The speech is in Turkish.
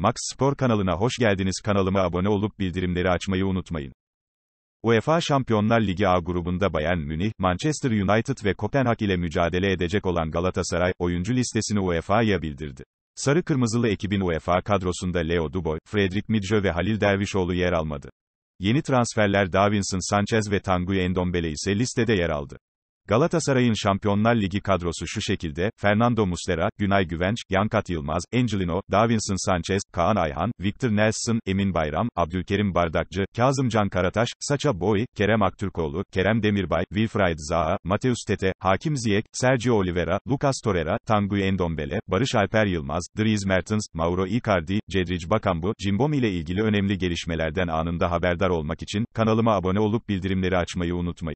Max Spor kanalına hoş geldiniz. Kanalıma abone olup bildirimleri açmayı unutmayın. UEFA Şampiyonlar Ligi A grubunda Bayern Münih, Manchester United ve Kopenhag ile mücadele edecek olan Galatasaray, oyuncu listesini UEFA'ya bildirdi. Sarı Kırmızılı ekibin UEFA kadrosunda Leo Duboy, Fredrik Midjo ve Halil Dervişoğlu yer almadı. Yeni transferler Davinson Sanchez ve Tanguy Endombele ise listede yer aldı. Galatasaray'ın Şampiyonlar Ligi kadrosu şu şekilde, Fernando Muslera, Günay Güvenç, Yankat Yılmaz, Angelino, Davinson Sanchez, Kaan Ayhan, Victor Nelson, Emin Bayram, Abdülkerim Bardakçı, Kazımcan Karataş, Saça Boy, Kerem Aktürkoğlu, Kerem Demirbay, Wilfried Zaha, Mateus Tete, Hakim Ziyek, Sergio Oliveira, Lucas Torreira, Tanguy Endombele, Barış Alper Yılmaz, Dries Mertens, Mauro Icardi, Cedric Bakambu, Cimbom ile ilgili önemli gelişmelerden anında haberdar olmak için kanalıma abone olup bildirimleri açmayı unutmayın.